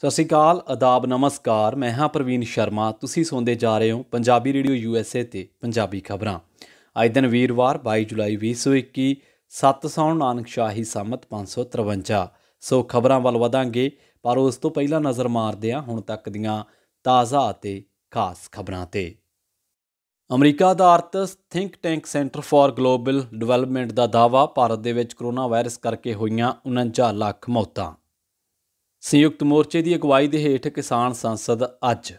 ਸਤਿ ਸ਼੍ਰੀ ਅਕਾਲ ਆਦਾਬ ਨਮਸਕਾਰ ਮੈਂ ਹਾਂ ਪ੍ਰਵੀਨ ਸ਼ਰਮਾ ਤੁਸੀਂ ਸੁਣਦੇ ਜਾ ਰਹੇ ਹੋ Punjabi radio U S A ਤੇ ਪੰਜਾਬੀ ਖਬਰਾਂ ਅੱਜ ਦਿਨ ਵੀਰਵਾਰ 22 ਜੁਲਾਈ 2021 7 ਸੌਣ ਨਾਨਕ ਸ਼ਾਹੀ ਸਮਤ 553 ਸੋ ਖਬਰਾਂ ਵੱਲ ਵਧਾਂਗੇ ਪਰ ਉਸ ਤੋਂ ਪਹਿਲਾਂ ਨਜ਼ਰ ਮਾਰਦੇ ਹਾਂ ਹੁਣ ਤੱਕ ਦੀਆਂ ਤਾਜ਼ਾ ਅਤੇ ਖਾਸ ਖਬਰਾਂ ਤੇ ਅਮਰੀਕਾ ਦਾ think tank Center for Global Development ਦਾ ਦਾਵਾ ਭਾਰਤ ਦੇ ਵਿੱਚ ਕੋਰੋਨਾ ਵਾਇਰਸ ਕਰਕੇ ਹੋਈਆਂ 49 ਲੱਖ ਮੌਤਾਂ ਸੰਯੁਕਤ ਮੋਰਚੇ ਦੀ ਅਗਵਾਈ ਦੇ ਹੇਠ ਕਿਸਾਨ ਸੰਸਦ ਅੱਜ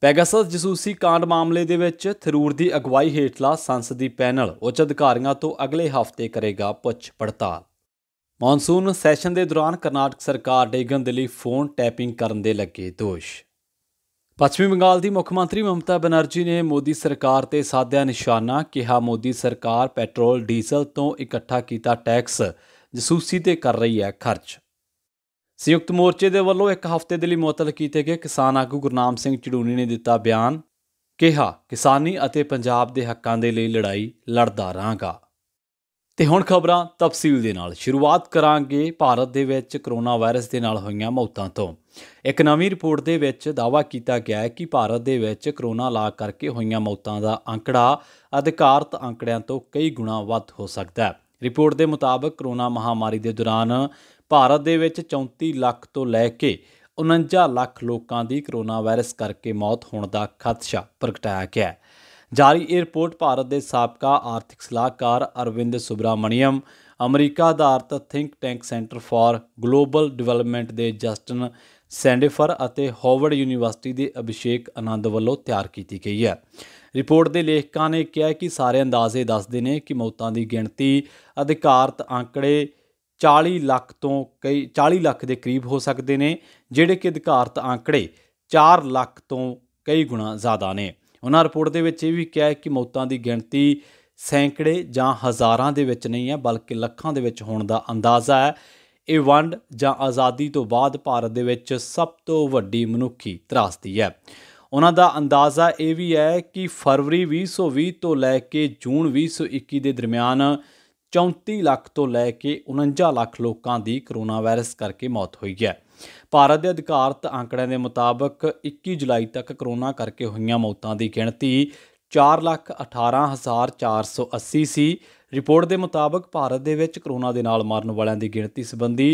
ਪੈਗਾਸਸ ਜਸੂਸੀ ਕਾਂਡ ਮਾਮਲੇ ਦੇ ਵਿੱਚ ਥਰੂਰ ਦੀ ਅਗਵਾਈ ਹੇਠਲਾ ਸੰਸਦੀ ਪੈਨਲ ਉੱਚ ਅਧਿਕਾਰੀਆਂ ਤੋਂ ਅਗਲੇ ਹਫ਼ਤੇ ਕਰੇਗਾ ਪੁੱਛ ਪੜਤਾਲ ਮੌਨਸੂਨ ਸੈਸ਼ਨ ਦੇ ਦੌਰਾਨ ਕਰਨਾਟਕ ਸਰਕਾਰ ਡੇਗਨ ਦੇ ਲਈ ਫੋਨ ਟੈਪਿੰਗ ਕਰਨ ਦੇ ਲੱਗੇ ਦੋਸ਼ ਪੱਛਮੀ ਬੰਗਾਲ ਦੀ ਮੁੱਖ ਮੰਤਰੀ ਮਮਤਾ ਬਨਰਜੀ ਨੇ ਮੋਦੀ ਸਰਕਾਰ ਤੇ ਸਾਧਿਆ ਨਿਸ਼ਾਨਾ ਕਿਹਾ ਮੋਦੀ ਸਰਕਾਰ ਪੈਟਰੋਲ ਡੀਜ਼ਲ ਤੋਂ ਇਕੱਠਾ ਕੀਤਾ ਟੈਕਸ ਜਸੂਸੀ ਤੇ ਕਰ ਰਹੀ ਹੈ ਖਰਚ ਸੰਯੁਕਤ ਮੋਰਚੇ ਦੇ ਵੱਲੋਂ ਇੱਕ ਹਫ਼ਤੇ ਦੇ ਲਈ ਮੁਅਤਲ ਕੀਤੇ ਗਏ ਕਿਸਾਨ ਆਗੂ ਗੁਰਨਾਮ ਸਿੰਘ ਚੜੂਨੀ ਨੇ ਦਿੱਤਾ ਬਿਆਨ ਕਿਹਾ ਕਿਸਾਨੀ ਅਤੇ ਪੰਜਾਬ ਦੇ ਹੱਕਾਂ ਦੇ ਲਈ ਲੜਾਈ ਲੜਦਾ ਰਹਾਂਗਾ ਤੇ ਹੁਣ ਖਬਰਾਂ ਤਫਸੀਲ ਦੇ ਨਾਲ ਸ਼ੁਰੂਆਤ ਕਰਾਂਗੇ ਭਾਰਤ ਦੇ ਵਿੱਚ ਕਰੋਨਾ ਵਾਇਰਸ ਦੇ ਨਾਲ ਹੋਈਆਂ ਮੌਤਾਂ ਤੋਂ ਇੱਕ ਨਵੀਂ ਰਿਪੋਰਟ ਦੇ ਵਿੱਚ ਦਾਅਵਾ ਕੀਤਾ ਗਿਆ ਹੈ ਕਿ ਭਾਰਤ ਦੇ ਵਿੱਚ ਕਰੋਨਾ ਲਾਗ ਕਰਕੇ ਹੋਈਆਂ ਮੌਤਾਂ ਦਾ ਅੰਕੜਾ ਅਧਿਕਾਰਤ ਅੰਕੜਿਆਂ ਤੋਂ ਕਈ ਗੁਣਾ ਵੱਧ ਹੋ ਸਕਦਾ ਹੈ ਰਿਪੋਰਟ ਦੇ ਮੁਤਾਬਕ ਕਰੋਨਾ ਮਹਾਮਾਰੀ ਦੇ ਦੌਰਾਨ ਭਾਰਤ ਦੇ ਵਿੱਚ 34 ਲੱਖ ਤੋਂ ਲੈ ਕੇ 49 ਲੱਖ ਲੋਕਾਂ ਦੀ ਕਰੋਨਾ ਵਾਇਰਸ ਕਰਕੇ ਮੌਤ ਹੋਣ ਦਾ ਖਦਸ਼ਾ ਪ੍ਰਗਟਾਇਆ ਗਿਆ ਹੈ ਜਾਰੀ ਇਹ ਰਿਪੋਰਟ ਭਾਰਤ ਦੇ ਸਾਬਕਾ ਆਰਥਿਕ ਸਲਾਹਕਾਰ ਅਰਵਿੰਦ ਸੁਬਰਾਮਣੀਅਮ ਅਮਰੀਕਾ ਆਧਾਰਿਤ think tank Center for Global Development ਦੇ ਜਸਟਨ ਸੈਂਡੇਫਰ ਅਤੇ ਹਾਰਵਰਡ ਯੂਨੀਵਰਸਿਟੀ ਦੇ ਅਭਿਸ਼ੇਕ ਆਨੰਦ ਵੱਲੋਂ ਤਿਆਰ ਕੀਤੀ ਗਈ ਹੈ ਰਿਪੋਰਟ ਦੇ ਲੇਖਕਾਂ ਨੇ ਕਿਹਾ ਕਿ ਸਾਰੇ ਅੰਦਾਜ਼ੇ ਦੱਸਦੇ ਨੇ ਕਿ ਮੌਤਾਂ ਦੀ ਗਿਣਤੀ ਅਧਿਕਾਰਤ ਅੰਕੜੇ 40 ਲੱਖ ਤੋਂ ਕਈ 40 ਲੱਖ ਦੇ ਕਰੀਬ ਹੋ ਸਕਦੇ ਨੇ ਜਿਹੜੇ ਕਿ ਅਧਿਕਾਰਤ ਆંਕੜੇ 4 ਲੱਖ ਤੋਂ ਕਈ ਗੁਣਾ ਜ਼ਿਆਦਾ ਨੇ ਉਹਨਾਂ ਰਿਪੋਰਟ ਦੇ ਵਿੱਚ ਇਹ ਵੀ ਕਿਹਾ ਹੈ ਕਿ ਮੌਤਾਂ ਦੀ ਗਿਣਤੀ ਸੈਂਕੜੇ ਜਾਂ ਹਜ਼ਾਰਾਂ ਦੇ ਵਿੱਚ ਨਹੀਂ ਹੈ ਬਲਕਿ ਲੱਖਾਂ ਦੇ ਵਿੱਚ ਹੋਣ ਦਾ ਅੰਦਾਜ਼ਾ ਹੈ ਇਹ ਵੰਡ ਜਾਂ ਆਜ਼ਾਦੀ ਤੋਂ ਬਾਅਦ ਭਾਰਤ ਦੇ ਵਿੱਚ ਸਭ ਤੋਂ ਵੱਡੀ ਮਨੁੱਖੀ ਤਰਾਸਦੀ ਹੈ ਉਹਨਾਂ ਦਾ ਅੰਦਾਜ਼ਾ ਇਹ ਵੀ ਹੈ ਕਿ ਫਰਵਰੀ 2020 ਤੋਂ ਲੈ ਕੇ ਜੂਨ 2021 ਦੇ ਦਰਮਿਆਨ 34 ਲੱਖ ਤੋਂ ਲੈ ਕੇ 49 ਲੱਖ ਲੋਕਾਂ ਦੀ ਕਰੋਨਾ ਵਾਇਰਸ ਕਰਕੇ ਮੌਤ ਹੋਈ ਹੈ ਭਾਰਤ ਦੇ ਅਧਿਕਾਰਤ ਅੰਕੜਿਆਂ ਦੇ ਮੁਤਾਬਕ 21 ਜੁਲਾਈ ਤੱਕ ਕਰੋਨਾ ਕਰਕੇ ਹੋਈਆਂ ਮੌਤਾਂ ਦੀ ਗਿਣਤੀ 418480 ਸੀ ਰਿਪੋਰਟ ਦੇ ਮੁਤਾਬਕ ਭਾਰਤ ਦੇ ਵਿੱਚ ਕਰੋਨਾ ਦੇ ਨਾਲ ਮਰਨ ਵਾਲਿਆਂ ਦੀ ਗਿਣਤੀ ਸੰਬੰਧੀ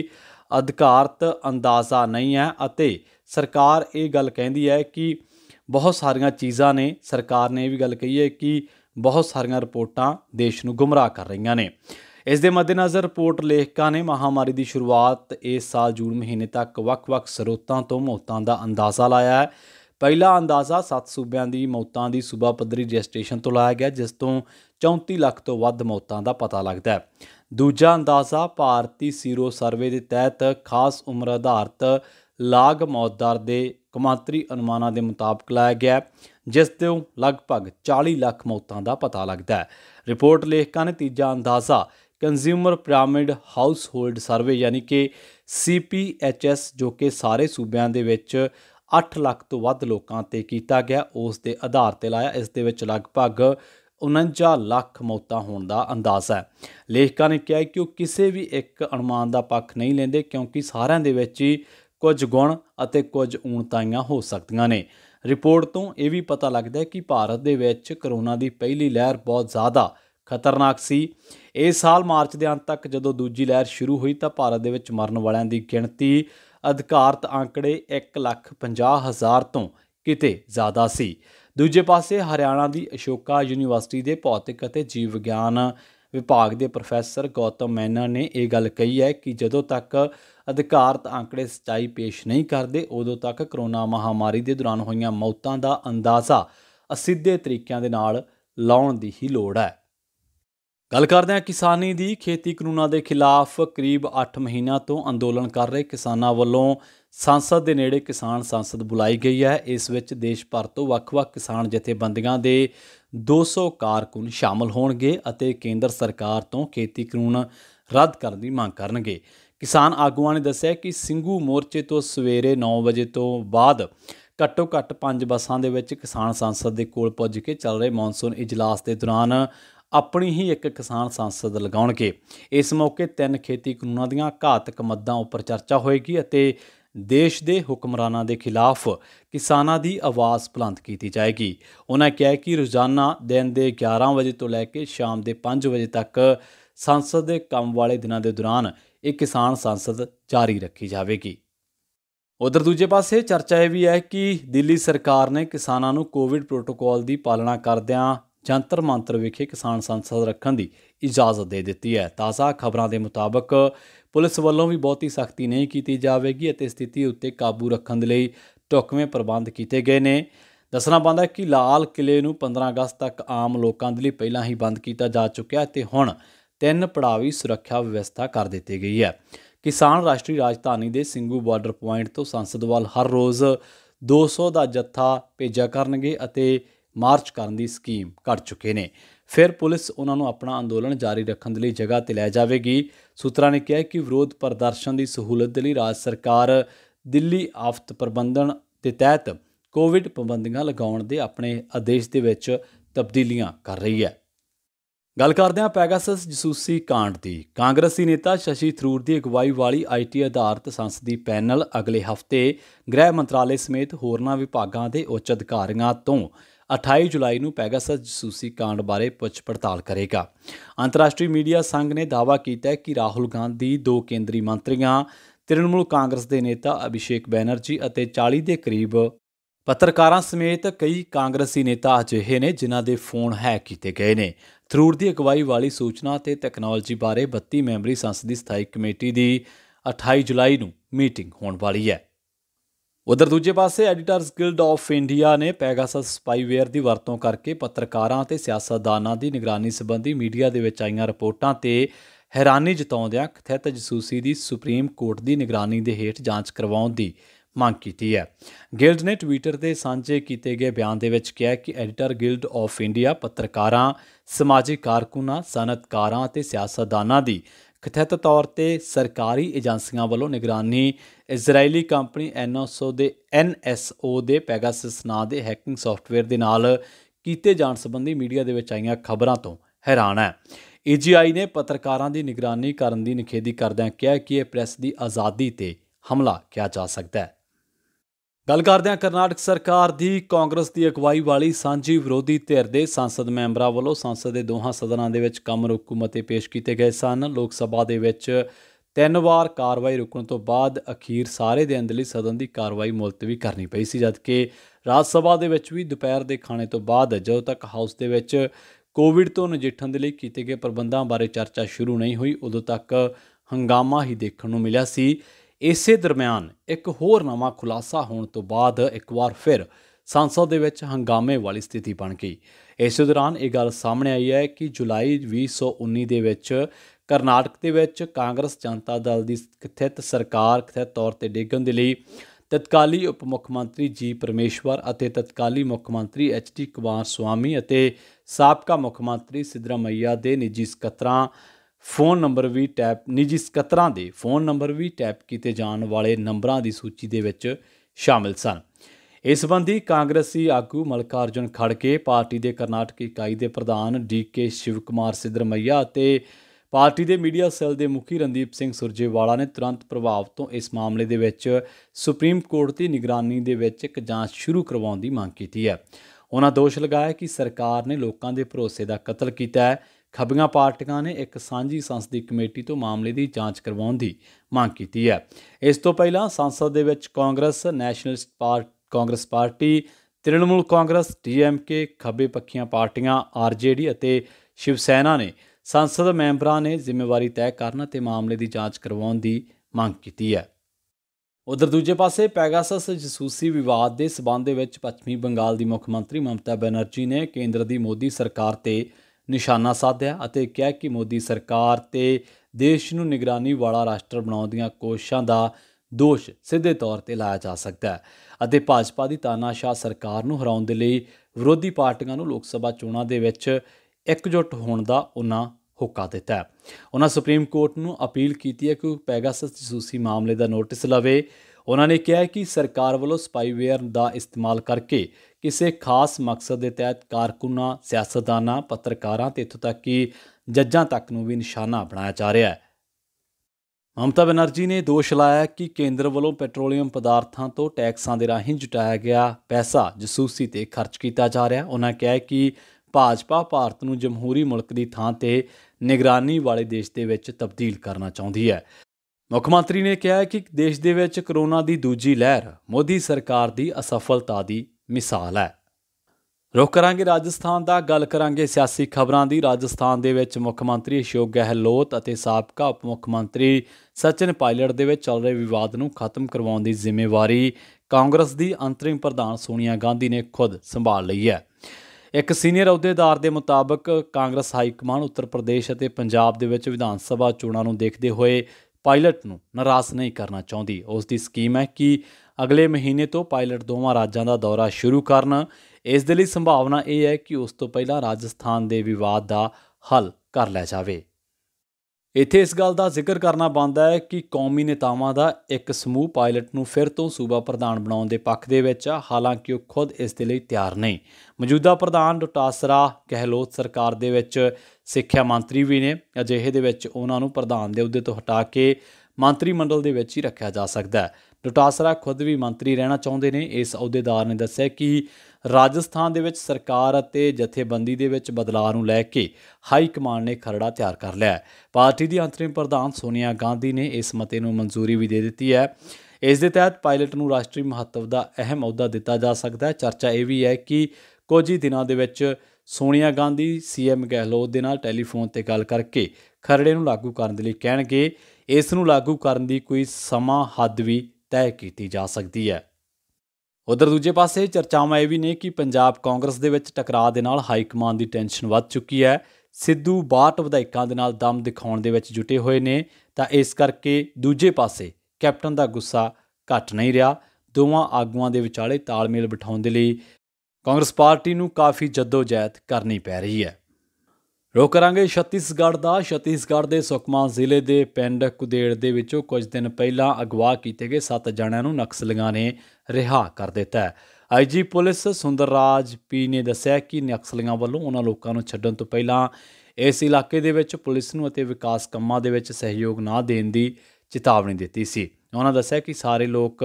ਅਧਿਕਾਰਤ ਅੰਦਾਜ਼ਾ ਨਹੀਂ ਹੈ ਅਤੇ ਸਰਕਾਰ ਇਹ ਗੱਲ ਕਹਿੰਦੀ ਹੈ ਕਿ ਬਹੁਤ ਸਾਰੀਆਂ ਚੀਜ਼ਾਂ ਨੇ ਸਰਕਾਰ ਨੇ ਇਹ ਵੀ ਗੱਲ ਕਹੀ ਹੈ ਕਿ ਬਹੁਤ ਸਾਰੀਆਂ ਰਿਪੋਰਟਾਂ ਦੇਸ਼ ਨੂੰ ਗੁੰਮਰਾਹ ਕਰ ਰਹੀਆਂ ਨੇ ਇਸ ਦੇ ਮੱਦੇਨਜ਼ਰ ਰਿਪੋਰਟ ਲੇਖਕਾਂ ਨੇ ਮਹਾਮਾਰੀ ਦੀ ਸ਼ੁਰੂਆਤ ਇਸ ਸਾਲ ਜੂਨ ਮਹੀਨੇ ਤੱਕ ਵੱਖ-ਵੱਖ ਸਰੋਤਾਂ ਤੋਂ ਮੌਤਾਂ ਦਾ ਅੰਦਾਜ਼ਾ ਲਾਇਆ ਹੈ ਪਹਿਲਾ ਅੰਦਾਜ਼ਾ 7 ਸੂਬਿਆਂ ਦੀ ਮੌਤਾਂ ਦੀ ਸੂਬਾ ਪੱਧਰੀ ਰਜਿਸਟ੍ਰੇਸ਼ਨ ਤੋਂ ਲਾਇਆ ਗਿਆ ਜਿਸ ਤੋਂ 34 ਲੱਖ ਤੋਂ ਵੱਧ ਮੌਤਾਂ ਦਾ ਪਤਾ ਲੱਗਦਾ ਹੈ ਦੂਜਾ ਅੰਦਾਜ਼ਾ ਭਾਰਤੀ ਸੀਰੋ ਸਰਵੇ ਦੇ ਤਹਿਤ ਖਾਸ ਉਮਰ ਆਧਾਰਿਤ ਲਾਗ ਮੌਤ ਦਰ ਦੇ ਕਮਾਂਤਰੀ ਅਨੁਮਾਨਾਂ ਦੇ ਮੁਤਾਬਕ ਲਾਇਆ ਗਿਆ ਹੈ ਜਿਸ ਤੋਂ ਲਗਭਗ 40 ਲੱਖ ਮੌਤਾਂ ਦਾ ਪਤਾ ਲੱਗਦਾ ਹੈ ਰਿਪੋਰਟ ਲੇਖਕਾਂ ਨੇ ਤੀਜਾ ਅੰਦਾਜ਼ਾ ਕੰਜ਼ਿਊਮਰ ਪਿਰਾਮਿਡ ਹਾਊਸਹੋਲਡ ਸਰਵੇ ਯਾਨੀ ਕਿ CPHS ਜੋ ਕਿ ਸਾਰੇ ਸੂਬਿਆਂ ਦੇ ਵਿੱਚ 8 ਲੱਖ ਤੋਂ ਵੱਧ ਲੋਕਾਂ ਤੇ ਕੀਤਾ ਗਿਆ ਉਸ ਦੇ ਆਧਾਰ ਤੇ ਲਾਇਆ ਇਸ ਦੇ ਵਿੱਚ ਲਗਭਗ 49 ਲੱਖ ਮੌਤਾਂ ਹੋਣ ਦਾ ਅੰਦਾਜ਼ਾ ਹੈ ਲੇਖਕਾਂ ਨੇ ਕਿਹਾ ਕਿ ਉਹ ਕਿਸੇ ਵੀ ਇੱਕ ਅਨੁਮਾਨ ਦਾ ਪੱਖ ਨਹੀਂ ਲੈਂਦੇ ਕਿਉਂਕਿ ਸਾਰਿਆਂ ਦੇ ਵਿੱਚ ਹੀ ਕੁਝ ਗੁਣ ਅਤੇ ਕੁਝ ਊਣਤਾਈਆਂ ਹੋ ਸਕਦੀਆਂ ਨੇ ਰਿਪੋਰਟ ਤੋਂ ਇਹ ਵੀ ਪਤਾ ਲੱਗਦਾ ਹੈ ਕਿ ਭਾਰਤ ਦੇ ਵਿੱਚ ਕਰੋਨਾ ਦੀ ਪਹਿਲੀ ਲਹਿਰ ਬਹੁਤ ਜ਼ਿਆਦਾ ਖਤਰਨਾਕ ਸੀ ਇਸ ਸਾਲ ਮਾਰਚ ਦੇ ਅੰਤ ਤੱਕ ਜਦੋਂ ਦੂਜੀ ਲਹਿਰ ਸ਼ੁਰੂ ਹੋਈ ਤਾਂ ਭਾਰਤ ਦੇ ਵਿੱਚ ਮਰਨ ਵਾਲਿਆਂ ਦੀ ਗਿਣਤੀ ਅਧਿਕਾਰਤ ਅੰਕੜੇ 1,50,000 ਤੋਂ ਕਿਤੇ ਜ਼ਿਆਦਾ ਸੀ ਦੂਜੇ ਪਾਸੇ ਹਰਿਆਣਾ ਦੀ ਅਸ਼ੋਕਾ ਯੂਨੀਵਰਸਿਟੀ ਦੇ ਭੌਤਿਕ ਅਤੇ ਜੀਵ ਵਿਗਿਆਨ ਵਿਭਾਗ ਦੇ ਪ੍ਰੋਫੈਸਰ ਗੌਤਮ ਮੈਨਾ ਨੇ ਇਹ ਗੱਲ ਕਹੀ ਹੈ ਕਿ ਜਦੋਂ ਤੱਕ ਅਧਿਕਾਰਤ ਆંકੜੇ ਸਚਾਈ ਪੇਸ਼ ਨਹੀਂ ਕਰਦੇ ਉਦੋਂ ਤੱਕ ਕਰੋਨਾ ਮਹਾਮਾਰੀ ਦੇ ਦੌਰਾਨ ਹੋਈਆਂ ਮੌਤਾਂ ਦਾ ਅੰਦਾਜ਼ਾ ਅਸਿੱਧੇ ਤਰੀਕਿਆਂ ਦੇ ਨਾਲ ਲਾਉਣ ਦੀ ਹੀ ਲੋੜ ਹੈ ਗੱਲ ਕਰਦੇ ਹਾਂ ਕਿਸਾਨੀ ਦੀ ਖੇਤੀ ਕਾਨੂੰਨਾਂ ਦੇ ਖਿਲਾਫ ਕਰੀਬ 8 ਮਹੀਨਾ ਤੋਂ ਅੰਦੋਲਨ ਕਰ ਰਹੇ ਕਿਸਾਨਾਂ ਵੱਲੋਂ ਸੰਸਦ ਦੇ ਨੇੜੇ ਕਿਸਾਨ ਸੰਸਦ ਬੁਲਾਈ ਗਈ ਹੈ ਇਸ ਵਿੱਚ ਦੇਸ਼ ਭਰ ਤੋਂ ਵੱਖ-ਵੱਖ ਕਿਸਾਨ ਜਥੇਬੰਦੀਆਂ ਦੇ 200 ਕਾਰਕੁਨ ਸ਼ਾਮਲ ਹੋਣਗੇ ਅਤੇ ਕੇਂਦਰ ਸਰਕਾਰ ਤੋਂ ਖੇਤੀ ਕਾਨੂੰਨ ਰੱਦ ਕਰਨ ਦੀ ਮੰਗ ਕਰਨਗੇ ਕਿਸਾਨ ਆਗੂਆਂ ਨੇ ਦੱਸਿਆ ਕਿ ਸਿੰਘੂ ਮੋਰਚੇ ਤੋਂ ਸਵੇਰੇ 9 ਵਜੇ ਤੋਂ ਬਾਅਦ ਘੱਟੋ ਘੱਟ 5 ਬੱਸਾਂ ਦੇ ਵਿੱਚ ਕਿਸਾਨ ਸੰਸਦ ਦੇ ਕੋਲ ਪੁੱਜ ਕੇ ਚੱਲ ਰਹੇ ਮੌਨਸੂਨ ਇਜਲਾਸ ਦੇ ਦੌਰਾਨ ਆਪਣੀ ਹੀ ਇੱਕ ਕਿਸਾਨ ਸੰਸਦ ਲਗਾਉਣਗੇ ਇਸ ਮੌਕੇ ਤਿੰਨ ਖੇਤੀ ਕਾਨੂੰਨਾਂ ਦੀਆਂ ਘਾਤਕ ਮੱਦਾਂ ਉੱਪਰ ਚਰਚਾ ਹੋਏਗੀ ਅਤੇ ਦੇਸ਼ ਦੇ ਹੁਕਮਰਾਨਾਂ ਦੇ ਖਿਲਾਫ ਕਿਸਾਨਾਂ ਦੀ ਆਵਾਜ਼ ਬੁਲੰਦ ਕੀਤੀ ਜਾਏਗੀ ਉਹਨਾਂ ਕਿਹਾ ਕਿ ਰੋਜ਼ਾਨਾ ਦਿਨ ਦੇ 11 ਵਜੇ ਤੋਂ ਲੈ ਕੇ ਸ਼ਾਮ ਦੇ 5 ਵਜੇ ਤੱਕ ਸੰਸਦ ਦੇ ਕੰਮ ਵਾਲੇ ਦਿਨਾਂ ਦੇ ਦੌਰਾਨ ਇਹ ਕਿਸਾਨ ਸੰਸਦ ਜਾਰੀ ਰੱਖੀ ਜਾਵੇਗੀ ਉਧਰ ਦੂਜੇ ਪਾਸੇ ਚਰਚਾ ਇਹ ਵੀ ਹੈ ਕਿ ਦਿੱਲੀ ਸਰਕਾਰ ਨੇ ਕਿਸਾਨਾਂ ਨੂੰ ਕੋਵਿਡ ਪ੍ਰੋਟੋਕਾਲ ਦੀ ਪਾਲਣਾ ਕਰਦਿਆਂ ਜੰਤਰ ਮੰਤਰ ਵਿਖੇ ਕਿਸਾਨ ਸੰਸਦ ਰੱਖਣ ਦੀ ਇਜਾਜ਼ਤ ਦੇ ਦਿੱਤੀ ਹੈ ਤਾਜ਼ਾ ਖਬਰਾਂ ਦੇ ਮੁਤਾਬਕ ਪੁਲਿਸ ਵੱਲੋਂ ਵੀ ਬਹੁਤੀ ਸਖਤੀ ਨਹੀਂ ਕੀਤੀ ਜਾਵੇਗੀ ਅਤੇ ਸਥਿਤੀ ਉੱਤੇ ਕਾਬੂ ਰੱਖਣ ਦੇ ਲਈ ਟੋਕਵੇਂ ਪ੍ਰਬੰਧ ਕੀਤੇ ਗਏ ਨੇ ਦੱਸਣਾ ਬੰਦਾ ਕਿ ਲਾਲ ਕਿਲੇ ਨੂੰ 15 ਅਗਸਤ ਤੱਕ ਆਮ ਲੋਕਾਂ ਦੇ ਲਈ ਪਹਿਲਾਂ ਹੀ ਬੰਦ ਕੀਤਾ ਜਾ ਚੁੱਕਿਆ ਤੇ ਹੁਣ ਤਿੰਨ ਪੜਾਵੀ ਸੁਰੱਖਿਆ ਵਿਵਸਥਾ ਕਰ ਦਿੱਤੀ ਗਈ ਹੈ ਕਿਸਾਨ ਰਾਸ਼ਟਰੀ ਰਾਜਧਾਨੀ ਦੇ ਸਿੰਘੂ ਬਾਰਡਰ ਪੁਆਇੰਟ ਤੋਂ ਸੰਸਦ ਵੱਲ ਹਰ ਰੋਜ਼ 200 ਦਾ ਜੱਥਾ ਭੇਜਿਆ ਕਰਨਗੇ ਅਤੇ ਮਾਰਚ ਕਰਨ ਦੀ ਸਕੀਮ ਕਰ ਚੁੱਕੇ ਨੇ ਫਿਰ ਪੁਲਿਸ ਉਹਨਾਂ ਨੂੰ ਆਪਣਾ ਅੰਦੋਲਨ ਜਾਰੀ ਰੱਖਣ ਦੇ ਲਈ ਜਗ੍ਹਾ ਤੇ ਲੈ ਜਾਵੇਗੀ ਸੂਤਰਾਂ ਨੇ ਕਿਹਾ ਕਿ ਵਿਰੋਧ ਪ੍ਰਦਰਸ਼ਨ ਦੀ ਸਹੂਲਤ ਦੇ ਲਈ ਰਾਜ ਸਰਕਾਰ ਦਿੱਲੀ ਆਫਤ ਪ੍ਰਬੰਧਨ ਦੇ ਤਹਿਤ ਕੋਵਿਡ ਪਾਬੰਦੀਆਂ ਲਗਾਉਣ ਦੇ ਆਪਣੇ ਆਦੇਸ਼ ਦੇ ਵਿੱਚ ਤਬਦੀਲੀਆਂ ਕਰ ਰਹੀ ਹੈ ਗੱਲ ਕਰਦੇ ਹਾਂ ਪੈਗਾਸਸ ਜਸੂਸੀ ਕਾਂਡ ਦੀ ਕਾਂਗਰਸੀ ਨੇਤਾ ਸ਼ਸ਼ੀ ਥਰੂਰ ਦੀ ਅਗਵਾਈ ਵਾਲੀ ਆਈਟੀ ਆਧਾਰਿਤ ਸੰਸਦੀ ਪੈਨਲ ਅਗਲੇ ਹਫਤੇ ਗ੍ਰਹਿ ਮੰਤਰਾਲੇ ਸਮੇਤ ਹੋਰਨਾਂ ਵਿਭਾਗਾਂ ਦੇ ਉੱਚ ਅਧਿਕਾਰੀਆਂ ਤੋਂ 28 ਜੁਲਾਈ ਨੂੰ ਪੈਗਾਸਸ ਜਸੂਸੀ ਕਾਂਡ ਬਾਰੇ ਪੁੱਛ ਪੜਤਾਲ ਕਰੇਗਾ ਅੰਤਰਰਾਸ਼ਟਰੀ ਮੀਡੀਆ ਸੰਘ ਨੇ ਦਾਵਾ ਕੀਤਾ ਹੈ ਕਿ ਰਾਹੁਲ ਗਾਂਧੀ ਦੋ ਕੇਂਦਰੀ ਮੰਤਰੀਆਂ ਤ੍ਰਿਣਮੂਲ ਕਾਂਗਰਸ ਦੇ ਨੇਤਾ ਅਭਿਸ਼ੇਕ ਬੈਨਰਜੀ ਅਤੇ 40 ਦੇ ਕਰੀਬ ਪੱਤਰਕਾਰਾਂ ਸਮੇਤ ਕਈ ਕਾਂਗਰਸੀ ਨੇਤਾ ਅਜਿਹੇ ਨੇ ਜਿਨ੍ਹਾਂ ਦੇ ਫੋਨ ਹੈਕ ਕੀਤੇ ਗਏ ਨੇ ਥਰੂਰ ਦੀ ਅਗਵਾਈ ਵਾਲੀ ਸੂਚਨਾ ਤੇ ਟੈਕਨੋਲੋਜੀ ਬਾਰੇ 32 ਮੈਂਬਰੀ ਸੰਸਦੀ ਸਥਾਈ ਕਮੇਟੀ ਦੀ 28 ਜੁਲਾਈ ਨੂੰ ਮੀਟਿੰਗ ਹੋਣ ਵਾਲੀ ਹੈ ਉਧਰ ਦੂਜੇ ਪਾਸੇ ਐਡੀਟਰਸ ਗਿਲਡ ਆਫ ਇੰਡੀਆ ਨੇ ਪੈਗਾਸਸ ਸਪਾਈਵੇਅਰ ਦੀ ਵਰਤੋਂ ਕਰਕੇ ਪੱਤਰਕਾਰਾਂ ਅਤੇ ਸਿਆਸਤਦਾਨਾਂ ਦੀ ਨਿਗਰਾਨੀ ਸੰਬੰਧੀ ਮੀਡੀਆ ਦੇ ਵਿੱਚ ਆਈਆਂ ਰਿਪੋਰਟਾਂ ਤੇ ਹੈਰਾਨੀ ਜਤਾਉਂਦਿਆਂ ਕਥਿਤ ਜਸੂਸੀ ਦੀ ਸੁਪਰੀਮ ਕੋਰਟ ਦੀ ਨਿਗਰਾਨੀ ਦੇ ਹੇਠ ਜਾਂਚ ਕਰਵਾਉਣ ਦੀ ਮੰਗ ਕੀਤੀ ਹੈ ਗਿਲਡ ਨੇ ਟਵਿੱਟਰ ਤੇ ਸਾਂਝੇ ਕੀਤੇ ਗਏ ਬਿਆਨ ਦੇ ਵਿੱਚ ਕਿਹਾ ਕਿ ਐਡੀਟਰ ਗਿਲਡ ਆਫ ਇੰਡੀਆ ਪੱਤਰਕਾਰਾਂ ਸਮਾਜਿਕ ਕਾਰਕੁਨਾਂ ਸਨਤਕਾਰਾਂ ਅਤੇ ਸਿਆਸਤਦਾਨਾਂ ਦੀ ਕਥਿਤ ਤੌਰ ਤੇ ਸਰਕਾਰੀ ਏਜੰਸੀਆਂ ਵੱਲੋਂ ਨਿਗਰਾਨੀ ਇਜ਼ਰਾਈਲੀ ਕੰਪਨੀ ਐਨਓਸੋ ਦੇ ਐਨਐਸਓ ਦੇ ਪੈਗਾਸਸ ਨਾਂ ਦੇ ਹੈਕਿੰਗ ਸੌਫਟਵੇਅਰ ਦੇ ਨਾਲ ਕੀਤੇ ਜਾਣ ਸੰਬੰਧੀ ਮੀਡੀਆ ਦੇ ਵਿੱਚ ਆਈਆਂ ਖਬਰਾਂ ਤੋਂ ਹੈਰਾਨ ਹੈ ਏਜੀਆਈ ਨੇ ਪੱਤਰਕਾਰਾਂ ਦੀ ਨਿਗਰਾਨੀ ਕਰਨ ਦੀ ਨਿਖੇਧੀ ਕਰਦਿਆਂ ਕਿਹਾ ਕਿ ਇਹ ਪ੍ਰੈਸ ਦੀ ਆਜ਼ਾਦੀ ਤੇ ਹਮਲਾ ਕਿਹਾ ਜਾ ਸਕਦਾ ਹੈ ਗੱਲ ਕਰਦੇ ਕਰਨਾਟਕ ਸਰਕਾਰ ਦੀ ਕਾਂਗਰਸ ਦੀ ਅਗਵਾਈ ਵਾਲੀ ਸਾਂਝੀ ਵਿਰੋਧੀ ਧਿਰ ਦੇ ਸੰਸਦ ਮੈਂਬਰਾਂ ਵੱਲੋਂ ਸੰਸਦ ਦੇ ਦੋਹਾਂ ਸਦਨਾਂ ਦੇ ਵਿੱਚ ਕੰਮ ਰੋਕੂ ਮਤੇ ਪੇਸ਼ ਕੀਤੇ ਗਏ ਸਨ ਲੋਕ ਸਭਾ ਦੇ ਵਿੱਚ ਤਿੰਨ ਵਾਰ ਕਾਰਵਾਈ ਰੁਕਣ ਤੋਂ ਬਾਅਦ ਅਖੀਰ ਸਾਰੇ ਦੇ ਅੰਦਰਲੀ ਸਦਨ ਦੀ ਕਾਰਵਾਈ ਮੁਲਤਵੀ ਕਰਨੀ ਪਈ ਸੀ ਜਦਕਿ ਰਾਜ ਸਭਾ ਦੇ ਵਿੱਚ ਵੀ ਦੁਪਹਿਰ ਦੇ ਖਾਣੇ ਤੋਂ ਬਾਅਦ ਜਦੋਂ ਤੱਕ ਹਾਊਸ ਦੇ ਵਿੱਚ ਕੋਵਿਡ ਤੋਂ ਨਜਿੱਠਣ ਦੇ ਲਈ ਕੀਤੇ ਗਏ ਪ੍ਰਬੰਧਾਂ ਬਾਰੇ ਚਰਚਾ ਸ਼ੁਰੂ ਨਹੀਂ ਹੋਈ ਉਦੋਂ ਤੱਕ ਹੰਗਾਮਾ ਹੀ ਦੇਖਣ ਨੂੰ ਮਿਲਿਆ ਸੀ ਇਸੇ ਦਰਮਿਆਨ ਇੱਕ ਹੋਰ ਨਵਾਂ ਖੁਲਾਸਾ ਹੋਣ ਤੋਂ ਬਾਅਦ ਇੱਕ ਵਾਰ ਫਿਰ ਸੰਸਦ ਦੇ ਵਿੱਚ ਹੰਗਾਮੇ ਵਾਲੀ ਸਥਿਤੀ ਬਣ ਗਈ ਇਸੇ ਦੌਰਾਨ ਇਹ ਗੱਲ ਸਾਹਮਣੇ ਆਈ ਹੈ ਕਿ ਜੁਲਾਈ 2019 ਦੇ ਵਿੱਚ ਕਰਨਾਟਕ ਦੇ ਵਿੱਚ ਕਾਂਗਰਸ ਜਨਤਾ ਦਲ ਦੀ ਕਿਥਿਤ ਸਰਕਾਰ ਕਥਿਤ ਤੌਰ ਤੇ ਡੇਗਣ ਦੇ ਲਈ ਤਤਕਾਲੀ ਉਪ ਮੁੱਖ ਮੰਤਰੀ ਜੀ ਪਰਮੇਸ਼ਵਰ ਅਤੇ ਤਤਕਾਲੀ ਮੁੱਖ ਮੰਤਰੀ ਐਚ ਡੀ ਕੁਮਾਰ ਸੁਆਮੀ ਅਤੇ ਸਾਬਕਾ ਮੁੱਖ ਮੰਤਰੀ ਸਿਦਰਮਈਆ ਦੇ ਨਿੱਜੀ ਸਕੱਤਰਾਂ ਫੋਨ ਨੰਬਰ ਵੀ ਟੈਪ ਨਿੱਜੀ ਸਕੱਤਰਾਂ ਦੇ ਫੋਨ ਨੰਬਰ ਵੀ ਟੈਪ ਕੀਤੇ ਜਾਣ ਵਾਲੇ ਨੰਬਰਾਂ ਦੀ ਸੂਚੀ ਦੇ ਵਿੱਚ ਸ਼ਾਮਲ ਸਨ ਇਸ ਸੰਬੰਧੀ ਕਾਂਗਰਸੀ ਆਗੂ ਮਲਕਾਰਜਨ ਖੜਕੇ ਪਾਰਟੀ ਦੇ ਕਰਨਾਟਕ ਇਕਾਈ ਦੇ ਪ੍ਰਧਾਨ D K Shivakumar Siddaramaiah ਅਤੇ ਪਾਰਟੀ ਦੇ ਮੀਡੀਆ ਸੈੱਲ ਦੇ ਮੁਖੀ ਰਣਦੀਪ ਸਿੰਘ ਸੁਰਜੇਵਾਲਾ ਨੇ ਤੁਰੰਤ ਪ੍ਰਭਾਵ ਤੋਂ ਇਸ ਮਾਮਲੇ ਦੇ ਵਿੱਚ ਸੁਪਰੀਮ ਕੋਰਟ ਦੀ ਨਿਗਰਾਨੀ ਦੇ ਵਿੱਚ ਇੱਕ ਜਾਂਚ ਸ਼ੁਰੂ ਕਰਵਾਉਣ ਦੀ ਮੰਗ ਕੀਤੀ ਹੈ ਉਹਨਾਂ ਦੋਸ਼ ਲਗਾਇਆ ਕਿ ਸਰਕਾਰ ਨੇ ਲੋਕਾਂ ਦੇ ਭਰੋਸੇ ਦਾ ਕਤਲ ਕੀਤਾ ਹੈ ਖੱਬੀਆਂ ਪਾਰਟੀਆਂ ਨੇ ਇੱਕ ਸਾਂਝੀ ਸੰਸਦੀ ਕਮੇਟੀ ਤੋਂ ਮਾਮਲੇ ਦੀ ਜਾਂਚ ਕਰਵਾਉਣ ਦੀ ਮੰਗ ਕੀਤੀ ਹੈ ਇਸ ਤੋਂ ਪਹਿਲਾਂ ਸੰਸਦ ਦੇ ਵਿੱਚ Congress Nationalist Party Congress Party Trinamool Congress DMK ਖੱਬੇ ਪੱਖੀਆਂ ਪਾਰਟੀਆਂ ਆਰਜੇਡੀ ਅਤੇ ਸ਼ਿਵ ਸੈਨਾ ਨੇ ਸੰਸਦ ਮੈਂਬਰਾਂ ਨੇ ਜ਼ਿੰਮੇਵਾਰੀ ਤੈਅ ਕਰਨ ਅਤੇ ਮਾਮਲੇ ਦੀ ਜਾਂਚ ਕਰਵਾਉਣ ਦੀ ਮੰਗ ਕੀਤੀ ਹੈ ਉਧਰ ਦੂਜੇ ਪਾਸੇ ਪੈਗਾਸਸ ਜਸੂਸੀ ਵਿਵਾਦ ਦੇ ਸਬੰਧ ਵਿੱਚ ਪੱਛਮੀ ਬੰਗਾਲ ਦੀ ਮੁੱਖ ਮੰਤਰੀ ਮਮਤਾ ਬੈਨਰਜੀ ਨੇ ਕੇਂਦਰ ਦੀ ਮੋਦੀ ਸਰਕਾਰ ਤੇ ਨਿਸ਼ਾਨਾ ਸਾਧਿਆ ਅਤੇ ਕਿਹਾ ਕਿ ਮੋਦੀ ਸਰਕਾਰ ਤੇ ਦੇਸ਼ ਨੂੰ ਨਿਗਰਾਨੀ ਵਾਲਾ ਰਾਸ਼ਟਰ ਬਣਾਉਣ ਦੀਆਂ ਕੋਸ਼ਿਸ਼ਾਂ ਦਾ ਦੋਸ਼ ਸਿੱਧੇ ਤੌਰ ਤੇ ਲਾਇਆ ਜਾ ਸਕਦਾ ਹੈ ਅਤੇ ਭਾਜਪਾ ਦੀ ਤਾਨਾਸ਼ਾਹ ਸਰਕਾਰ ਨੂੰ ਹਰਾਉਣ ਦੇ ਲਈ ਵਿਰੋਧੀ ਪਾਰਟੀਆਂ ਨੂੰ ਲੋਕ ਸਭਾ ਚੋਣਾਂ ਦੇ ਵਿੱਚ ਇਕਜੁੱਟ ਹੋਣ ਦਾ ਉਹਨਾਂ ਹੁਕਾ ਦਿੱਤਾ ਹੈ ਉਹਨਾਂ ਸੁਪਰੀਮ ਕੋਰਟ ਨੂੰ ਅਪੀਲ ਕੀਤੀ ਹੈ ਕਿ ਉਹ ਪੈਗਾਸਸ ਜਸੂਸੀ ਮਾਮਲੇ ਦਾ ਨੋਟਿਸ ਲਵੇ ਉਹਨਾਂ ਨੇ ਕਿਹਾ ਕਿ ਸਰਕਾਰ ਵੱਲੋਂ ਸਪਾਈਵੇਅਰ ਦਾ ਇਸਤੇਮਾਲ ਕਰਕੇ ਕਿਸੇ ਖਾਸ ਮਕਸਦ ਦੇ ਤਹਿਤ ਕਾਰਕੁਨਾਂ ਸਿਆਸਤਦਾਨਾਂ ਪੱਤਰਕਾਰਾਂ ਤੇ ਇਥੋਂ ਤੱਕ ਕਿ ਜੱਜਾਂ ਤੱਕ ਨੂੰ ਵੀ ਨਿਸ਼ਾਨਾ ਬਣਾਇਆ ਜਾ ਰਿਹਾ ਹੈ ਮਮਤਾ ਬਨਰਜੀ ਨੇ ਦੋਸ਼ ਲਾਇਆ ਕਿ ਕੇਂਦਰ ਵੱਲੋਂ ਪੈਟਰੋਲੀਅਮ ਪਦਾਰਥਾਂ ਤੋਂ ਟੈਕਸਾਂ ਦੇ ਰਾਹੀਂ ਜੁਟਾਇਆ ਗਿਆ ਪੈਸਾ ਜਸੂਸੀ ਤੇ ਖਰਚ ਕੀਤਾ ਜਾ ਰਿਹਾ ਉਹਨਾਂ ਕਿਹਾ ਕਿ ਭਾਜਪਾ ਭਾਰਤ ਨੂੰ ਜਮਹੂਰੀ ਮੁਲਕ ਦੀ ਥਾਂ ਤੇ ਨਿਗਰਾਨੀ ਵਾਲੇ ਦੇਸ਼ ਦੇ ਵਿੱਚ ਤਬਦੀਲ ਕਰਨਾ ਚਾਹੁੰਦੀ ਹੈ ਮੁੱਖ ਮੰਤਰੀ ਨੇ ਕਿਹਾ ਕਿ ਦੇਸ਼ ਦੇ ਵਿੱਚ ਕਰੋਨਾ ਦੀ ਦੂਜੀ ਲਹਿਰ ਮੋਦੀ ਸਰਕਾਰ ਦੀ ਅਸਫਲਤਾ ਦੀ ਮਿਸਾਲ ਹੈ ਰੁਕ ਕਰਾਂਗੇ ਰਾਜਸਥਾਨ ਦਾ ਗੱਲ ਕਰਾਂਗੇ ਸਿਆਸੀ ਖਬਰਾਂ ਦੀ ਰਾਜਸਥਾਨ ਦੇ ਵਿੱਚ ਮੁੱਖ ਮੰਤਰੀ ਅਸ਼ੋਕ ਗਹਿਲੋਤ ਅਤੇ ਸਾਬਕਾ ਉਪ ਮੁੱਖ ਮੰਤਰੀ ਸਚਿਨ ਪਾਇਲਟ ਦੇ ਵਿੱਚ ਚੱਲ ਰਹੇ ਵਿਵਾਦ ਨੂੰ ਖਤਮ ਕਰਵਾਉਣ ਦੀ ਜ਼ਿੰਮੇਵਾਰੀ ਕਾਂਗਰਸ ਦੀ ਅੰਤਰਿਮ ਪ੍ਰਧਾਨ ਸੋਨੀਆ ਗਾਂਧੀ ਨੇ ਖੁਦ ਸੰਭਾਲ ਲਈ ਹੈ ਇੱਕ ਸੀਨੀਅਰ ਅਹੁਦੇਦਾਰ ਦੇ ਮੁਤਾਬਕ ਕਾਂਗਰਸ ਹਾਈ ਕਮਾਂਡ ਉੱਤਰ ਪ੍ਰਦੇਸ਼ ਅਤੇ ਪੰਜਾਬ ਦੇ ਵਿੱਚ ਵਿਧਾਨ ਸਭਾ ਚੋਣਾਂ ਨੂੰ ਦੇਖਦੇ ਹੋਏ ਪਾਇਲਟ ਨੂੰ ਨਾਰਾਜ਼ ਨਹੀਂ ਕਰਨਾ ਚਾਹੁੰਦੀ ਉਸ ਦੀ ਸਕੀਮ ਹੈ ਕਿ ਅਗਲੇ ਮਹੀਨੇ ਤੋਂ ਪਾਇਲਟ ਦੋਵਾਂ ਰਾਜਾਂ ਦਾ ਦੌਰਾ ਸ਼ੁਰੂ ਕਰਨ ਇਸ ਦੇ ਲਈ ਸੰਭਾਵਨਾ ਇਹ ਹੈ ਕਿ ਉਸ ਤੋਂ ਪਹਿਲਾਂ ਰਾਜਸਥਾਨ ਦੇ ਵਿਵਾਦ ਦਾ ਹੱਲ ਕਰ ਲਿਆ ਜਾਵੇ ਇੱਥੇ ਇਸ ਗੱਲ ਦਾ ਜ਼ਿਕਰ ਕਰਨਾ ਬਣਦਾ ਹੈ ਕਿ ਕੌਮੀ ਨੇਤਾਵਾਂ ਦਾ ਇੱਕ ਸਮੂਹ ਪਾਇਲਟ ਨੂੰ ਫਿਰ ਤੋਂ ਸੂਬਾ ਪ੍ਰਧਾਨ ਬਣਾਉਣ ਦੇ ਪੱਖ ਦੇ ਵਿੱਚ ਆ ਹਾਲਾਂਕਿ ਉਹ ਖੁਦ ਇਸ ਦੇ ਲਈ ਤਿਆਰ ਨਹੀਂ ਮੌਜੂਦਾ ਪ੍ਰਧਾਨ ਡੋਟਾਸਰਾ ਗਹਿਲੋਤ ਸਰਕਾਰ ਦੇ ਵਿੱਚ ਸਿੱਖਿਆ ਮੰਤਰੀ ਵੀ ਨੇ ਅਜਿਹੇ ਦੇ ਵਿੱਚ ਉਹਨਾਂ ਨੂੰ ਪ੍ਰਧਾਨ ਦੇ ਅਹੁਦੇ ਤੋਂ ਹਟਾ ਕੇ ਮੰਤਰੀ ਮੰਡਲ ਦੇ ਵਿੱਚ ਹੀ ਰੱਖਿਆ ਜਾ ਸਕਦਾ ਹੈ ਡੋਟਾਸਰਾ ਖੁਦ ਵੀ ਮੰਤਰੀ ਰਹਿਣਾ ਚਾਹੁੰਦੇ ਨੇ ਇਸ ਅਹੁਦੇਦਾਰ ਨੇ ਦੱਸਿਆ ਕਿ ਰਾਜਸਥਾਨ ਦੇ ਵਿੱਚ ਸਰਕਾਰ ਅਤੇ ਜਥੇਬੰਦੀ ਦੇ ਵਿੱਚ ਬਦਲਾਅ ਨੂੰ ਲੈ ਕੇ ਹਾਈ ਕਮਾਂਡ ਨੇ ਖਰੜਾ ਤਿਆਰ ਕਰ ਲਿਆ ਹੈ ਪਾਰਟੀ ਦੀ ਅੰਤਰਿਮ ਪ੍ਰਧਾਨ ਸੋਨੀਆ ਗਾਂਧੀ ਨੇ ਇਸ ਮਤੇ ਨੂੰ ਮਨਜ਼ੂਰੀ ਵੀ ਦੇ ਦਿੱਤੀ ਹੈ ਇਸ ਦੇ ਤਹਿਤ ਪਾਇਲਟ ਨੂੰ ਰਾਸ਼ਟਰੀ ਮਹੱਤਵ ਦਾ ਅਹਿਮ ਅਹੁਦਾ ਦਿੱਤਾ ਜਾ ਸਕਦਾ ਹੈ ਚਰਚਾ ਇਹ ਵੀ ਹੈ ਕਿ ਕੁਝ ਹੀ ਦਿਨਾਂ ਦੇ ਵਿੱਚ ਸੋਨੀਆ ਗਾਂਧੀ ਸੀਐਮ ਗਹਿਲੋਤ ਦੇ ਨਾਲ ਟੈਲੀਫੋਨ ਤੇ ਗੱਲ ਕਰਕੇ ਖਰੜੇ ਨੂੰ ਲਾਗੂ ਕਰਨ ਦੇ ਲਈ ਕਹਿਣਗੇ ਇਸ ਨੂੰ ਲਾਗੂ ਕਰਨ ਦੀ ਕੋਈ ਸਮਾਂ ਹੱਦ ਵੀ ਤੈਅ ਕੀਤੀ ਜਾ ਸਕਦੀ ਹੈ ਉਧਰ ਦੂਜੇ ਪਾਸੇ ਚਰਚਾਵਾਂ ਇਹ ਵੀ ਨੇ ਕਿ ਪੰਜਾਬ ਕਾਂਗਰਸ ਦੇ ਵਿੱਚ ਟਕਰਾਅ ਦੇ ਨਾਲ ਹਾਈ ਕਮਾਂਡ ਦੀ ਟੈਨਸ਼ਨ ਵੱਧ ਚੁੱਕੀ ਹੈ ਸਿੱਧੂ 62 ਵਿਧਾਇਕਾਂ ਦੇ ਨਾਲ ਦਮ ਦਿਖਾਉਣ ਦੇ ਵਿੱਚ ਜੁਟੇ ਹੋਏ ਨੇ ਤਾਂ ਇਸ ਕਰਕੇ ਦੂਜੇ ਪਾਸੇ ਕੈਪਟਨ ਦਾ ਗੁੱਸਾ ਘਟ ਨਹੀਂ ਰਿਹਾ ਦੋਵਾਂ ਆਗੂਆਂ ਦੇ ਵਿਚਾਲੇ ਤਾਲਮੇਲ ਬਿਠਾਉਣ ਦੇ ਲਈ ਕਾਂਗਰਸ ਪਾਰਟੀ ਨੂੰ ਕਾਫੀ ਜਦੋਜਹਿਦ ਕਰਨੀ ਪੈ ਰਹੀ ਹੈ ਰੋਕ ਕਰਾਂਗੇ ਛੱਤੀਸਗੜ੍ਹ ਦਾ ਛੱਤੀਸਗੜ੍ਹ ਦੇ ਸੁਖਮਾ ਜ਼ਿਲ੍ਹੇ ਦੇ ਪਿੰਡ ਕੁਦੇੜ ਦੇ ਵਿੱਚੋਂ ਕੁਝ ਦਿਨ ਪਹਿਲਾਂ ਅਗਵਾ ਕੀਤੇ ਗਏ 7 ਜਣਿਆਂ ਨੂੰ ਨਕਸਲੀਆਂ ਨੇ ਰਿਹਾ ਕਰ ਦਿੱਤਾ ਹੈ ਆਈਜੀ ਪੁਲਿਸ ਸੁੰਦਰਰਾਜ ਪੀ ਨੇ ਦੱਸਿਆ ਕਿ ਨਕਸਲੀਆਂ ਵੱਲੋਂ ਉਹਨਾਂ ਲੋਕਾਂ ਨੂੰ ਛੱਡਣ ਤੋਂ ਪਹਿਲਾਂ ਇਸ ਇਲਾਕੇ ਦੇ ਵਿੱਚ ਪੁਲਿਸ ਨੂੰ ਅਤੇ ਵਿਕਾਸ ਕੰਮਾਂ ਦੇ ਵਿੱਚ ਸਹਿਯੋਗ ਨਾ ਦੇਣ ਦੀ ਚੇਤਾਵਨੀ ਦਿੱਤੀ ਸੀ ਉਹਨਾਂ ਦੱਸਿਆ ਕਿ ਸਾਰੇ ਲੋਕ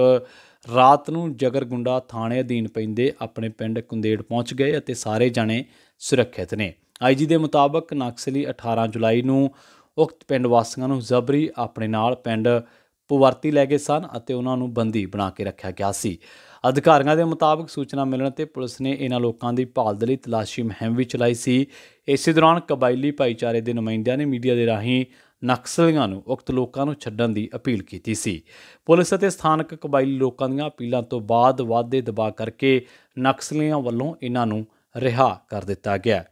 ਰਾਤ ਨੂੰ ਜਗਰਗੁੰਡਾ ਥਾਣੇ ਅਧੀਨ ਪੈਂਦੇ ਆਪਣੇ ਪਿੰਡ ਕੁੰਦੇੜ ਪਹੁੰਚ ਗਏ ਅਤੇ ਸਾਰੇ ਜਾਣੇ ਸੁਰੱਖਿਅਤ ਨੇ ਆਈਜੀ ਦੇ ਮੁਤਾਬਕ ਨਕਸਲੀ 18 ਜੁਲਾਈ ਨੂੰ ਉਕਤ ਪਿੰਡ ਵਾਸੀਆਂ ਨੂੰ ਜ਼ਬਰੀ ਆਪਣੇ ਨਾਲ ਪਿੰਡ ਪੁਵਰਤੀ ਲੈ ਕੇ ਸਨ ਅਤੇ ਉਹਨਾਂ ਨੂੰ ਬੰਦੀ ਬਣਾ ਕੇ ਰੱਖਿਆ ਗਿਆ ਸੀ ਅਧਿਕਾਰੀਆਂ ਦੇ ਮੁਤਾਬਕ ਸੂਚਨਾ ਮਿਲਣ ਤੇ ਪੁਲਿਸ ਨੇ ਇਹਨਾਂ ਲੋਕਾਂ ਦੀ ਭਾਲ ਦੇ ਲਈ ਤਲਾਸ਼ੀ ਮਹਿੰਮ ਵੀ ਚਲਾਈ ਸੀ ਇਸੇ ਦੌਰਾਨ ਕਬਾਇਲੀ ਭਾਈਚਾਰੇ ਦੇ ਨੁਮਾਇੰਦਿਆਂ ਨੇ ਮੀਡੀਆ ਦੇ ਰਾਹੀਂ ਨਕਸਲੀਆਂ ਨੂੰ ਉਕਤ ਲੋਕਾਂ ਨੂੰ ਛੱਡਣ ਦੀ ਅਪੀਲ ਕੀਤੀ ਸੀ ਪੁਲਿਸ ਅਤੇ ਸਥਾਨਕ ਕਬਾਇਲੀ ਲੋਕਾਂ ਦੀਆਂ ਅਪੀਲਾਂ ਤੋਂ ਬਾਅਦ ਵਾਅਦੇ ਦਬਾ ਕਰਕੇ ਨਕਸਲੀਆਂ ਵੱਲੋਂ ਇਹਨਾਂ ਨੂੰ ਰਿਹਾ ਕਰ ਦਿੱਤਾ ਗਿਆ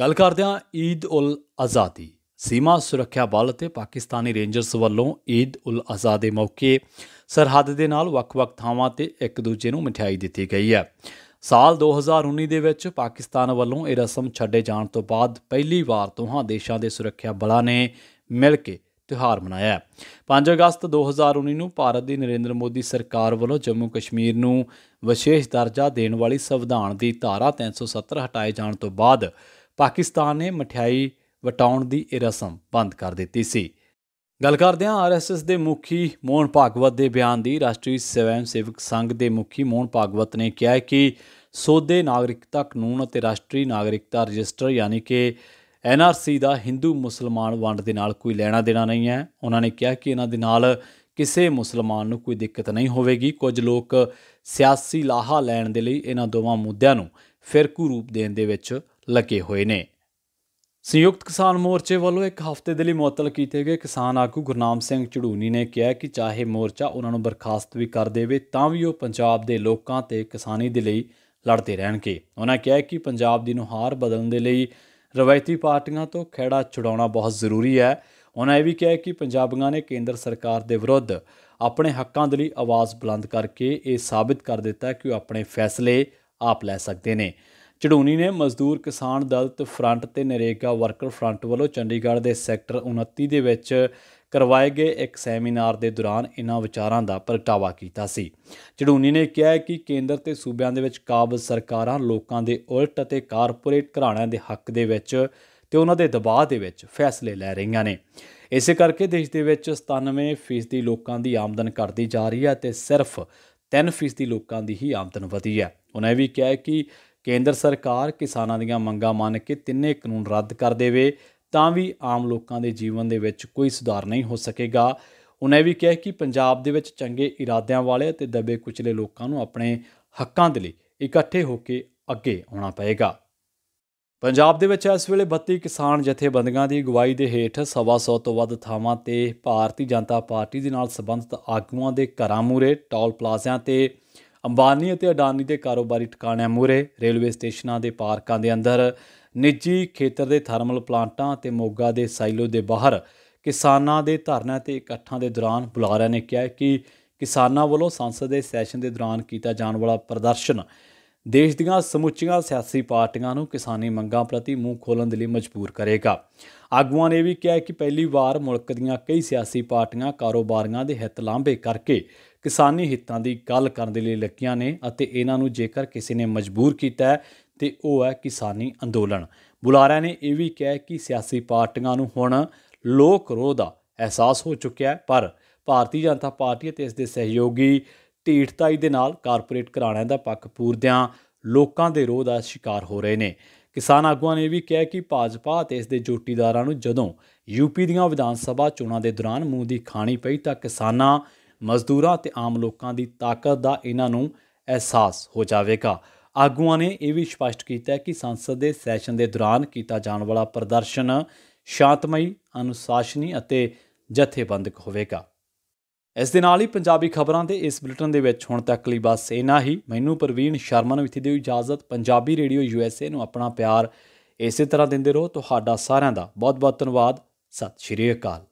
ਗੱਲ ਕਰਦੇ ਹਾਂ ਈਦ ਉਲ ਅਜ਼ਾਦੀ ਸੀਮਾ ਸੁਰੱਖਿਆ ਬਲ ਤੇ ਪਾਕਿਸਤਾਨੀ ਰੇਂਜਰਸ ਵੱਲੋਂ ਈਦ ਉਲ ਅਜ਼ਾ ਦੇ ਮੌਕੇ ਸਰਹੱਦ ਦੇ ਨਾਲ ਵੱਖ-ਵੱਖ ਥਾਵਾਂ ਤੇ ਇੱਕ ਦੂਜੇ ਨੂੰ ਮਠਿਆਈ ਦਿੱਤੀ ਗਈ ਹੈ ਸਾਲ 2019 ਦੇ ਵਿੱਚ ਪਾਕਿਸਤਾਨ ਵੱਲੋਂ ਇਹ ਰਸਮ ਛੱਡੇ ਜਾਣ ਤੋਂ ਬਾਅਦ ਪਹਿਲੀ ਵਾਰ ਦੋਹਾਂ ਦੇਸ਼ਾਂ ਦੇ ਸੁਰੱਖਿਆ ਬਲਾਂ ਨੇ ਮਿਲ ਕੇ ਤਿਉਹਾਰ ਮਨਾਇਆ 5 ਅਗਸਤ 2019 ਨੂੰ ਭਾਰਤ ਦੀ ਨਰਿੰਦਰ ਮੋਦੀ ਸਰਕਾਰ ਵੱਲੋਂ ਜੰਮੂ ਕਸ਼ਮੀਰ ਨੂੰ ਵਿਸ਼ੇਸ਼ ਦਰਜਾ ਦੇਣ ਵਾਲੀ ਸੰਵਿਧਾਨ ਦੀ ਧਾਰਾ 370 ਹਟਾਏ ਜਾਣ ਤੋਂ ਬਾਅਦ ਪਾਕਿਸਤਾਨ ਨੇ ਮਠਿਆਈ ਵਟਾਉਣ ਦੀ ਇਹ ਰਸਮ ਬੰਦ ਕਰ ਦਿੱਤੀ ਸੀ ਗੱਲ ਕਰਦੇ ਹਾਂ ਆਰਐਸਐਸ ਦੇ ਮੁਖੀ ਮੋਹਨ ਭਾਗਵਤ ਦੇ ਬਿਆਨ ਦੀ ਰਾਸ਼ਟਰੀ ਸਵੈਮ ਸੇਵਕ ਸੰਘ ਦੇ ਮੁਖੀ ਮੋਹਨ ਭਾਗਵਤ ਨੇ ਕਿਹਾ ਕਿ ਸੋਧੇ ਨਾਗਰਿਕਤਾ ਕਾਨੂੰਨ ਅਤੇ ਰਾਸ਼ਟਰੀ ਨਾਗਰਿਕਤਾ ਰਜਿਸਟਰ ਯਾਨੀ ਕਿ ਐਨਆਰਸੀ ਦਾ ਹਿੰਦੂ ਮੁਸਲਮਾਨ ਵੰਡ ਦੇ ਨਾਲ ਕੋਈ ਲੈਣਾ ਦੇਣਾ ਨਹੀਂ ਹੈ ਉਹਨਾਂ ਨੇ ਕਿਹਾ ਕਿ ਇਹਨਾਂ ਦੇ ਨਾਲ ਕਿਸੇ ਮੁਸਲਮਾਨ ਨੂੰ ਕੋਈ ਦਿੱਕਤ ਨਹੀਂ ਹੋਵੇਗੀ ਕੁਝ ਲੋਕ ਸਿਆਸੀ ਲਾਹਾ ਲੈਣ ਦੇ ਲਈ ਇਹਨਾਂ ਦੋਵਾਂ ਮੁੱਦਿਆਂ ਨੂੰ ਫਿਰਕੂ ਰੂਪ ਦੇਣ ਦੇ ਵਿੱਚ ਲੱਗੇ ਹੋਏ ਨੇ ਸੰਯੁਕਤ ਕਿਸਾਨ ਮੋਰਚੇ ਵੱਲੋਂ ਇੱਕ ਹਫ਼ਤੇ ਦੇ ਲਈ ਮੁਅੱਤਲ ਕੀਤੇ ਗਏ ਕਿਸਾਨ ਆਗੂ ਗੁਰਨਾਮ ਸਿੰਘ ਚੜੂਨੀ ਨੇ ਕਿਹਾ ਕਿ ਚਾਹੇ ਮੋਰਚਾ ਉਹਨਾਂ ਨੂੰ ਬਰਖਾਸਤ ਵੀ ਕਰ ਦੇਵੇ ਤਾਂ ਵੀ ਉਹ ਪੰਜਾਬ ਦੇ ਲੋਕਾਂ ਤੇ ਕਿਸਾਨੀ ਦੇ ਲਈ ਲੜਦੇ ਰਹਿਣਗੇ ਉਹਨਾਂ ਕਿਹਾ ਕਿ ਪੰਜਾਬ ਦੀ ਨੁਹਾਰ ਬਦਲਣ ਦੇ ਲਈ ਰਵਾਇਤੀ ਪਾਰਟੀਆਂ ਤੋਂ ਖੇੜਾ ਛੁਡਾਉਣਾ ਬਹੁਤ ਜ਼ਰੂਰੀ ਹੈ ਉਹਨਾਂ ਇਹ ਵੀ ਕਿਹਾ ਕਿ ਪੰਜਾਬੀਆਂ ਨੇ ਕੇਂਦਰ ਸਰਕਾਰ ਦੇ ਵਿਰੁੱਧ ਆਪਣੇ ਹੱਕਾਂ ਦੇ ਲਈ ਆਵਾਜ਼ ਬੁਲੰਦ ਕਰਕੇ ਇਹ ਸਾਬਿਤ ਕਰ ਦਿੱਤਾ ਕਿ ਉਹ ਆਪਣੇ ਫੈਸਲੇ ਆਪ ਲੈ ਸਕਦੇ ਨੇ ਚੜੂਨੀ ਨੇ ਮਜ਼ਦੂਰ ਕਿਸਾਨ ਦਲਤ ਫਰੰਟ ਤੇ ਨਰੇਗਾ ਵਰਕਰ ਫਰੰਟ ਵੱਲੋਂ ਚੰਡੀਗੜ੍ਹ ਦੇ ਸੈਕਟਰ 29 ਦੇ ਵਿੱਚ ਕਰਵਾਏ ਗਏ ਇੱਕ ਸੈਮੀਨਾਰ ਦੇ ਦੌਰਾਨ ਇਹਨਾਂ ਵਿਚਾਰਾਂ ਦਾ ਪ੍ਰਗਟਾਵਾ ਕੀਤਾ ਸੀ ਚੜੂਨੀ ਨੇ ਕਿਹਾ ਕਿ ਕੇਂਦਰ ਤੇ ਸੂਬਿਆਂ ਦੇ ਵਿੱਚ ਕਾਬਜ਼ ਸਰਕਾਰਾਂ ਲੋਕਾਂ ਦੇ ਉਲਟ ਅਤੇ ਕਾਰਪੋਰੇਟ ਘਰਾਣਿਆਂ ਦੇ ਹੱਕ ਦੇ ਵਿੱਚ ਤੇ ਉਹਨਾਂ ਦੇ ਦਬਾਅ ਦੇ ਵਿੱਚ ਫੈਸਲੇ ਲੈ ਰਹੀਆਂ ਨੇ ਇਸੇ ਕਰਕੇ ਦੇਸ਼ ਦੇ ਵਿੱਚ 97% ਲੋਕਾਂ ਦੀ ਆਮਦਨ ਘਟਦੀ ਜਾ ਰਹੀ ਹੈ ਤੇ ਸਿਰਫ 3% ਲੋਕਾਂ ਦੀ ਹੀ ਆਮਦਨ ਵਧੀ ਹੈ ਉਹਨਾਂ ਇਹ ਵੀ ਕਿਹਾ ਕਿ ਕੇਂਦਰ ਸਰਕਾਰ ਕਿਸਾਨਾਂ ਦੀਆਂ ਮੰਗਾਂ ਮੰਨ ਕੇ ਤਿੰਨੇ ਕਾਨੂੰਨ ਰੱਦ ਕਰ ਦੇਵੇ ਤਾਂ ਵੀ ਆਮ ਲੋਕਾਂ ਦੇ ਜੀਵਨ ਦੇ ਵਿੱਚ ਕੋਈ ਸੁਧਾਰ ਨਹੀਂ ਹੋ ਸਕੇਗਾ ਉਹਨੇ ਵੀ ਕਿਹਾ ਕਿ ਪੰਜਾਬ ਦੇ ਵਿੱਚ ਚੰਗੇ ਇਰਾਦਿਆਂ ਵਾਲੇ ਅਤੇ ਦਬੇ ਕੁਚਲੇ ਲੋਕਾਂ ਨੂੰ ਆਪਣੇ ਹੱਕਾਂ ਦੇ ਲਈ ਇਕੱਠੇ ਹੋ ਕੇ ਅੱਗੇ ਆਉਣਾ ਪਏਗਾ ਪੰਜਾਬ ਦੇ ਵਿੱਚ ਇਸ ਵੇਲੇ 32 ਕਿਸਾਨ ਜਥੇਬੰਦੀਆਂ ਦੀ ਅਗਵਾਈ ਦੇ ਹੇਠ 125 ਤੋਂ ਵੱਧ ਥਾਵਾਂ ਤੇ ਭਾਰਤੀ ਜਨਤਾ ਪਾਰਟੀ ਦੇ ਨਾਲ ਸੰਬੰਧਿਤ ਆਗੂਆਂ ਦੇ ਘਰਾਂ ਮੂਰੇ ਟੌਲ ਪਲਾਜ਼ਿਆਂ ਤੇ ਅੰਬਾਨੀ ਅਤੇ ਅਡਾਨੀ ਦੇ ਕਾਰੋਬਾਰੀ ਟਿਕਾਣਿਆਂ ਮੂਰੇ ਰੇਲਵੇ ਸਟੇਸ਼ਨਾਂ ਦੇ ਪਾਰਕਾਂ ਦੇ ਅੰਦਰ ਨਿੱਜੀ ਖੇਤਰ ਦੇ ਥਰਮਲ ਪਲਾਂਟਾਂ ਅਤੇ ਮੋਗਾ ਦੇ ਸਾਈਲੋ ਦੇ ਬਾਹਰ ਕਿਸਾਨਾਂ ਦੇ ਧਰਨਿਆਂ ਤੇ ਇਕੱਠਾਂ ਦੇ ਦੌਰਾਨ ਬੁਲਾਰਿਆਂ ਨੇ ਕਿਹਾ ਕਿ ਕਿਸਾਨਾਂ ਵੱਲੋਂ ਸੰਸਦ ਦੇ ਸੈਸ਼ਨ ਦੇ ਦੌਰਾਨ ਕੀਤਾ ਜਾਣ ਵਾਲਾ ਪ੍ਰਦਰਸ਼ਨ ਦੇਸ਼ ਦੀਆਂ ਸਮੁੱਚੀਆਂ ਸਿਆਸੀ ਪਾਰਟੀਆਂ ਨੂੰ ਕਿਸਾਨੀ ਮੰਗਾਂ ਪ੍ਰਤੀ ਮੂੰਹ ਖੋਲਣ ਦੇ ਲਈ ਮਜਬੂਰ ਕਰੇਗਾ ਆਗੂਆਂ ਨੇ ਵੀ ਕਿਹਾ ਕਿ ਪਹਿਲੀ ਵਾਰ ਮੁਲਕ ਦੀਆਂ ਕਈ ਸਿਆਸੀ ਪਾਰਟੀਆਂ ਕਾਰੋਬਾਰੀਆਂ ਦੇ ਹਿੱਤ ਲਾਂਭੇ ਕਰਕੇ ਕਿਸਾਨੀ ਹਿੱਤਾਂ ਦੀ ਗੱਲ ਕਰਨ ਦੇ ਲਈ ਲੱਗੀਆਂ ਨੇ ਅਤੇ ਇਹਨਾਂ ਨੂੰ ਜੇਕਰ ਕਿਸੇ ਨੇ ਮਜਬੂਰ ਕੀਤਾ ਹੈ ਤੇ ਉਹ ਹੈ ਕਿਸਾਨੀ ਅੰਦੋਲਨ ਬੁਲਾਰਿਆਂ ਨੇ ਇਹ ਵੀ ਕਿਹਾ ਕਿ ਸਿਆਸੀ ਪਾਰਟੀਆਂ ਨੂੰ ਹੁਣ ਲੋਕ ਰੋਹ ਦਾ ਅਹਿਸਾਸ ਹੋ ਚੁੱਕਿਆ ਹੈ ਪਰ ਭਾਰਤੀ ਜਨਤਾ ਪਾਰਟੀ ਅਤੇ ਇਸ ਦੇ ਸਹਿਯੋਗੀ ਢੀਠਤਾਈ ਦੇ ਨਾਲ ਕਾਰਪੋਰੇਟ ਘਰਾਣਿਆਂ ਦਾ ਪੱਖ ਪੂਰਦਿਆਂ ਲੋਕਾਂ ਦੇ ਰੋਹ ਦਾ ਸ਼ਿਕਾਰ ਹੋ ਰਹੇ ਨੇ ਕਿਸਾਨ ਆਗੂਆਂ ਨੇ ਵੀ ਕਿਹਾ ਕਿ ਭਾਜਪਾ ਅਤੇ ਇਸ ਦੇ ਜੋਟੀਦਾਰਾਂ ਨੂੰ ਜਦੋਂ ਯੂਪੀ ਦੀਆਂ ਵਿਧਾਨ ਸਭਾ ਚੋਣਾਂ ਦੇ ਦੌਰਾਨ ਮੂੰਹ ਦੀ ਖਾਣੀ ਪਈ ਤਾਂ ਕਿਸਾਨਾਂ ਮਜ਼ਦੂਰਾਂ ਤੇ ਆਮ ਲੋਕਾਂ ਦੀ ਤਾਕਤ ਦਾ ਇਹਨਾਂ ਨੂੰ ਅਹਿਸਾਸ ਹੋ ਜਾਵੇਗਾ ਆਗੂਆਂ ਨੇ ਇਹ ਵੀ ਸਪਸ਼ਟ ਕੀਤਾ ਕਿ ਸੰਸਦ ਦੇ ਸੈਸ਼ਨ ਦੇ ਦੌਰਾਨ ਕੀਤਾ ਜਾਣ ਵਾਲਾ ਪ੍ਰਦਰਸ਼ਨ ਸ਼ਾਂਤਮਈ ਅਨੁਸ਼ਾਸਨੀ ਅਤੇ ਜਥੇਬੰਦਕ ਹੋਵੇਗਾ ਇਸ ਦੇ ਨਾਲ ਹੀ ਪੰਜਾਬੀ ਖਬਰਾਂ ਦੇ ਇਸ ਬਲਟਨ ਦੇ ਵਿੱਚ ਹੁਣ ਤੱਕ ਲਈ ਬਸ ਇਨਾ ਹੀ ਮੈਨੂੰ ਪ੍ਰਵੀਨ ਸ਼ਰਮਨ ਵਿਥੀ ਦੀ ਇਜਾਜ਼ਤ ਪੰਜਾਬੀ ਰੇਡੀਓ ਯੂਐਸਏ ਨੂੰ ਆਪਣਾ ਪਿਆਰ ਇਸੇ ਤਰ੍ਹਾਂ ਦਿੰਦੇ ਰਹੋ ਤੁਹਾਡਾ ਸਾਰਿਆਂ ਦਾ ਬਹੁਤ ਬਹੁਤ ਧੰਨਵਾਦ ਸਤਿ ਸ਼੍ਰੀ ਅਕਾਲ